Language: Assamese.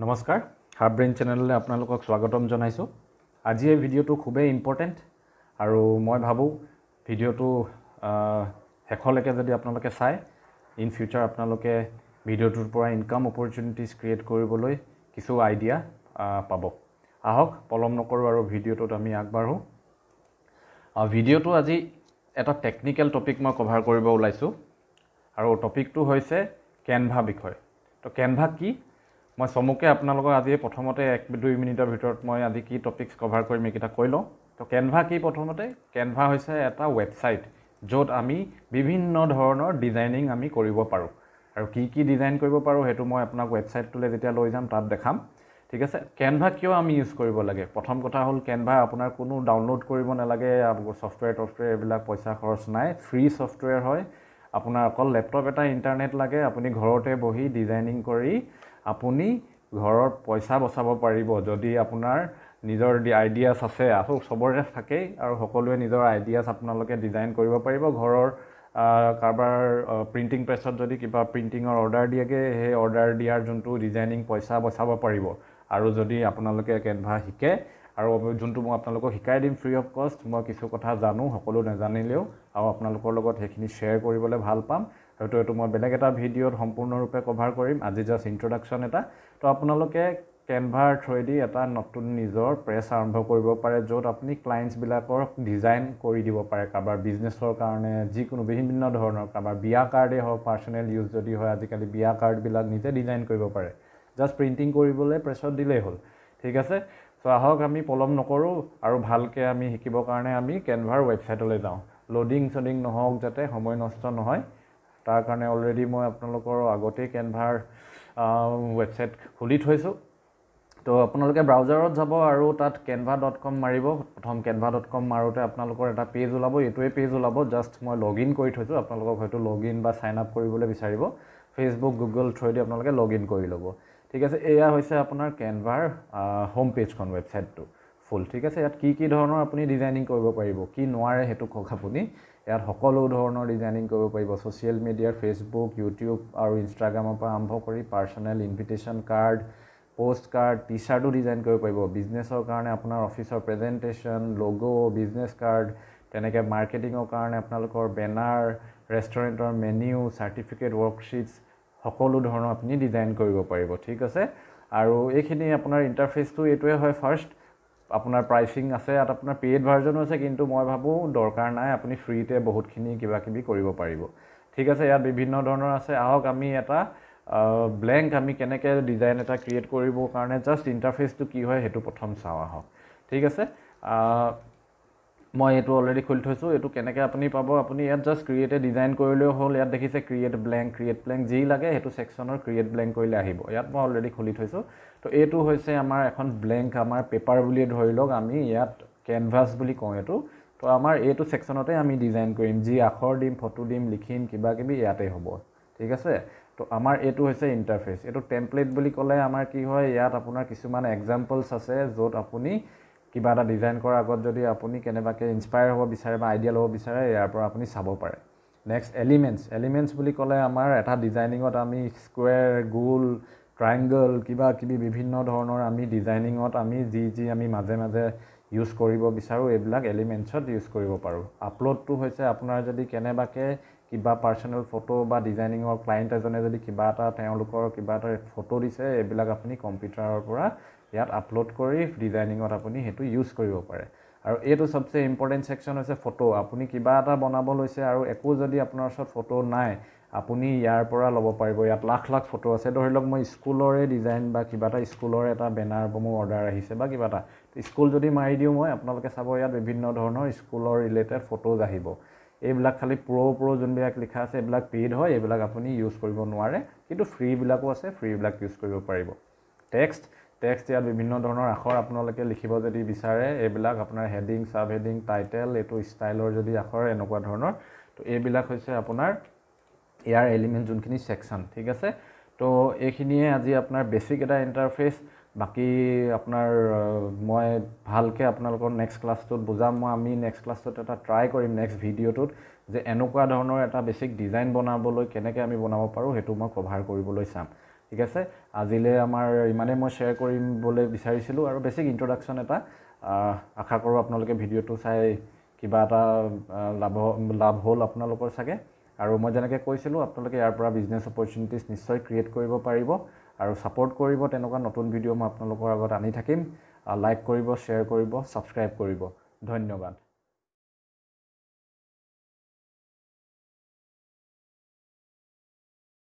নমস্কাৰ হাৰ্ব ব্ৰেইন চেনেললৈ আপোনালোকক স্বাগতম জনাইছোঁ আজি এই ভিডিঅ'টো খুবেই ইম্পৰ্টেণ্ট আৰু মই ভাবোঁ ভিডিঅ'টো শেষলৈকে যদি আপোনালোকে চায় ইন ফিউচাৰ আপোনালোকে ভিডিঅ'টোৰ পৰা ইনকাম অপৰচুনিটিজ ক্ৰিয়েট কৰিবলৈ কিছু আইডিয়া পাব আহক পলম নকৰোঁ আৰু ভিডিঅ'টোত আমি আগবাঢ়োঁ ভিডিঅ'টো আজি এটা টেকনিকেল টপিক মই কভাৰ কৰিব ওলাইছোঁ আৰু টপিকটো হৈছে কেনভা বিষয় তো কেনভা কি মই চমুকৈ আপোনালোকক আজি প্ৰথমতে এক দুই মিনিটৰ ভিতৰত মই আজি কি টপিকছ কভাৰ কৰিম এইকেইটা কৈ লওঁ তো কেনভা কি প্ৰথমতে কেনভা হৈছে এটা ৱেবছাইট য'ত আমি বিভিন্ন ধৰণৰ ডিজাইনিং আমি কৰিব পাৰোঁ আৰু কি কি ডিজাইন কৰিব পাৰোঁ সেইটো মই আপোনাক ৱেবছাইটটোলৈ যেতিয়া লৈ যাম তাত দেখাম ঠিক আছে কেনভা কিয় আমি ইউজ কৰিব লাগে প্ৰথম কথা হ'ল কেনভা আপোনাৰ কোনো ডাউনলোড কৰিব নালাগে ছফ্টৱেৰ টফ্টৱেৰ এইবিলাক পইচা খৰচ নাই ফ্ৰী ছফ্টৱেৰ হয় আপোনাৰ অকল লেপটপ এটা ইণ্টাৰনেট লাগে আপুনি ঘৰতে বহি ডিজাইনিং কৰি আপুনি ঘৰৰ পইচা বচাব পাৰিব যদি আপোনাৰ নিজৰ আইডিয়াছ আছে আৰু চবৰে থাকেই আৰু সকলোৱে নিজৰ আইডিয়াছ আপোনালোকে ডিজাইন কৰিব পাৰিব ঘৰৰ কাৰোবাৰ প্ৰিণ্টিং প্ৰেছত যদি কিবা প্ৰিণ্টিঙৰ অৰ্ডাৰ দিয়েগৈ সেই অৰ্ডাৰ দিয়াৰ যোনটো ডিজাইনিং পইচা বচাব পাৰিব আৰু যদি আপোনালোকে কেনভা শিকে আৰু যোনটো মই আপোনালোকক শিকাই দিম ফ্ৰী অফ কষ্ট মই কিছু কথা জানো সকলো নাজানিলেও আৰু আপোনালোকৰ লগত সেইখিনি শ্বেয়াৰ কৰিবলৈ ভাল পাম হয়তো এইটো মই বেলেগ এটা ভিডিঅ'ত সম্পূৰ্ণৰূপে কভাৰ কৰিম আজি জাষ্ট ইণ্ট্ৰডাকশ্যন এটা তো আপোনালোকে কেনভাৰ থ্ৰুৱেদি এটা নতুন নিজৰ প্ৰেছ আৰম্ভ কৰিব পাৰে য'ত আপুনি ক্লায়েণ্টছবিলাকক ডিজাইন কৰি দিব পাৰে কাৰোবাৰ বিজনেছৰ কাৰণে যিকোনো বিভিন্ন ধৰণৰ কাৰোবাৰ বিয়া কাৰ্ডেই হওক পাৰ্চনেল ইউজ যদি হয় আজিকালি বিয়া কাৰ্ডবিলাক নিজে ডিজাইন কৰিব পাৰে জাষ্ট প্ৰিণ্টিং কৰিবলৈ প্ৰেছত দিলেই হ'ল ঠিক আছে চ' আহক আমি পলম নকৰোঁ আৰু ভালকৈ আমি শিকিবৰ কাৰণে আমি কেনভাৰ ৱেবছাইটলৈ যাওঁ লোডিং চডিং নহওক যাতে সময় নষ্ট নহয় তাৰ কাৰণে অলৰেডি মই আপোনালোকৰ আগতেই কেনভাৰ ৱেবছাইট খুলি থৈছোঁ তো আপোনালোকে ব্ৰাউজাৰত যাব আৰু তাত কেনভা ডট কম মাৰিব প্ৰথম কেনভা ডট কম মাৰোঁতে আপোনালোকৰ এটা পেজ ওলাব এইটোৱে পেজ ওলাব জাষ্ট মই লগ ইন কৰি থৈছোঁ আপোনালোকক হয়তো লগ ইন বা ছাইন আপ কৰিবলৈ বিচাৰিব ফেচবুক গুগল থ্ৰুৱেদি আপোনালোকে লগ ইন কৰি ল'ব ঠিক আছে এয়া হৈছে আপোনাৰ কেনভাৰ হোম পেজখন ৱেবছাইটটো ফুল ঠিক আছে ইয়াত কি কি ধৰণৰ আপুনি ডিজাইনিং কৰিব পাৰিব কি নোৱাৰে সেইটো কওক আপুনি ইয়াত সকলো ধৰণৰ ডিজাইনিং কৰিব পাৰিব ছ'চিয়েল মিডিয়াৰ ফেচবুক ইউটিউব আৰু ইনষ্টাগ্ৰামৰ পৰা আৰম্ভ কৰি personal invitation card post card টি চাৰ্টো ডিজাইন কৰিব পাৰিব বিজনেছৰ কাৰণে আপোনাৰ অফিচৰ প্ৰেজেণ্টেশ্যন ল'গ' বিজনেছ কাৰ্ড তেনেকৈ মাৰ্কেটিঙৰ কাৰণে আপোনালোকৰ বেনাৰ ৰেষ্টুৰেণ্টৰ মেনিউ চাৰ্টিফিকেট ৱৰ্কশ্বিটছ সকলো ধৰণৰ আপুনি ডিজাইন কৰিব পাৰিব ঠিক আছে আৰু এইখিনি আপোনাৰ ইণ্টাৰফেচটো এইটোৱে হয় ফাৰ্ষ্ট আপোনাৰ প্ৰাইচিং আছে ইয়াত আপোনাৰ পেইড ভাৰ্জনো আছে কিন্তু মই ভাবোঁ দৰকাৰ নাই আপুনি ফ্ৰীতে বহুতখিনি কিবা কিবি কৰিব পাৰিব ঠিক আছে ইয়াত বিভিন্ন ধৰণৰ আছে আহক আমি এটা ব্লেংক আমি কেনেকৈ ডিজাইন এটা ক্ৰিয়েট কৰিবৰ কাৰণে জাষ্ট ইণ্টাৰফেচটো কি হয় সেইটো প্ৰথম চাওঁ আহক ঠিক আছে মই এইটো অলৰেডি খুলি থৈছোঁ এইটো কেনেকৈ আপুনি পাব আপুনি ইয়াত জাষ্ট ক্ৰিয়েটে ডিজাইন কৰিলেও হ'ল ইয়াত দেখিছে ক্ৰিয়েট ব্লেংক ক্ৰিয়েট ব্লেংক যি লাগে সেইটো ছেকশ্যনৰ ক্ৰিয়েট ব্লেংক কৰিলে আহিব ইয়াত মই অলৰেডি খুলি থৈছোঁ তো এইটো হৈছে আমাৰ এখন ব্লেংক আমাৰ পেপাৰ বুলিয়ে ধৰি লওক আমি ইয়াত কেনভাছ বুলি কওঁ এইটো তো আমাৰ এইটো ছেকশ্যনতে আমি ডিজাইন কৰিম যি আখৰ দিম ফটো দিম লিখিম কিবাকিবি ইয়াতে হ'ব ঠিক আছে তো আমাৰ এইটো হৈছে ইণ্টাৰফেচ এইটো টেম্পলেট বুলি ক'লে আমাৰ কি হয় ইয়াত আপোনাৰ কিছুমান এক্সাম্পলছ আছে য'ত আপুনি কিবা এটা ডিজাইন কৰাৰ আগত যদি আপুনি কেনেবাকৈ ইনস্পায়াৰ হ'ব বিচাৰে বা আইডিয়া ল'ব বিচাৰে ইয়াৰ পৰা আপুনি চাব পাৰে নেক্সট এলিমেণ্টছ এলিমেণ্টছ বুলি ক'লে আমাৰ এটা ডিজাইনিঙত আমি স্কুৱেৰ গোল ট্ৰাইংগল কিবা কিবি বিভিন্ন ধৰণৰ আমি ডিজাইনিঙত আমি যি যি আমি মাজে মাজে ইউজ কৰিব বিচাৰোঁ এইবিলাক এলিমেণ্টছত ইউজ কৰিব পাৰোঁ আপলোডটো হৈছে আপোনাৰ যদি কেনেবাকৈ কিবা পাৰ্চনেল ফটো বা ডিজাইনিঙৰ ক্লায়েণ্ট এজনে যদি কিবা এটা তেওঁলোকৰ কিবা এটা ফটো দিছে এইবিলাক আপুনি কম্পিউটাৰৰ পৰা ইয়াত আপলোড কৰি ডিজাইনিঙত আপুনি সেইটো ইউজ কৰিব পাৰে আৰু এইটো চবচে ইম্পৰ্টেণ্ট ছেকশ্যন হৈছে ফটো আপুনি কিবা এটা বনাব লৈছে আৰু একো যদি আপোনাৰ ওচৰত ফটো নাই আপুনি ইয়াৰ পৰা ল'ব পাৰিব ইয়াত লাখ লাখ ফটো আছে ধৰি লওক মই স্কুলৰে ডিজাইন বা কিবা এটা স্কুলৰ এটা বেনাৰ মোৰ অৰ্ডাৰ আহিছে বা কিবা এটা স্কুল যদি মাৰি দিওঁ মই আপোনালোকে চাব ইয়াত বিভিন্ন ধৰণৰ স্কুলৰ ৰিলেটেড ফটোজ আহিব এইবিলাক খালি প্ৰ' প্ৰ' যোনবিলাক লিখা আছে এইবিলাক পেইড হয় এইবিলাক আপুনি ইউজ কৰিব নোৱাৰে কিন্তু ফ্ৰীবিলাকো আছে ফ্ৰীবিলাক ইউজ কৰিব পাৰিব টেক্সট টেক্সট ইয়াত বিভিন্ন ধৰণৰ আখৰ আপোনালোকে লিখিব যদি বিচাৰে এইবিলাক আপোনাৰ হেডিং চাব হেডিং টাইটেল এইটো ষ্টাইলৰ যদি আখৰ এনেকুৱা ধৰণৰ তো এইবিলাক হৈছে আপোনাৰ ইয়াৰ এলিমেণ্ট যোনখিনি ছেকশ্যন ঠিক আছে তো এইখিনিয়ে আজি আপোনাৰ বেছিক এটা ইণ্টাৰফেচ বাকী আপোনাৰ মই ভালকৈ আপোনালোকৰ নেক্সট ক্লাছটোত বুজাম মই আমি নেক্সট ক্লাছটোত এটা ট্ৰাই কৰিম নেক্সট ভিডিঅ'টোত যে এনেকুৱা ধৰণৰ এটা বেছিক ডিজাইন বনাবলৈ কেনেকৈ আমি বনাব পাৰোঁ সেইটো মই কভাৰ কৰিবলৈ চাম ঠিক আছে আজিলৈ আমাৰ ইমানেই মই শ্বেয়াৰ কৰিবলৈ বিচাৰিছিলোঁ আৰু বেছিক ইণ্ট্ৰডাকশ্যন এটা আশা কৰোঁ আপোনালোকে ভিডিঅ'টো চাই কিবা এটা লাভ লাভ হ'ল আপোনালোকৰ চাগে আৰু মই যেনেকৈ কৈছিলোঁ আপোনালোকে ইয়াৰ পৰা বিজনেছ অপৰচুনিটিজ নিশ্চয় ক্ৰিয়েট কৰিব পাৰিব আৰু ছাপৰ্ট কৰিব তেনেকুৱা নতুন ভিডিঅ' মই আপোনালোকৰ আগত আনি থাকিম লাইক কৰিব শ্বেয়াৰ কৰিব ছাবস্ক্ৰাইব কৰিব ধন্যবাদ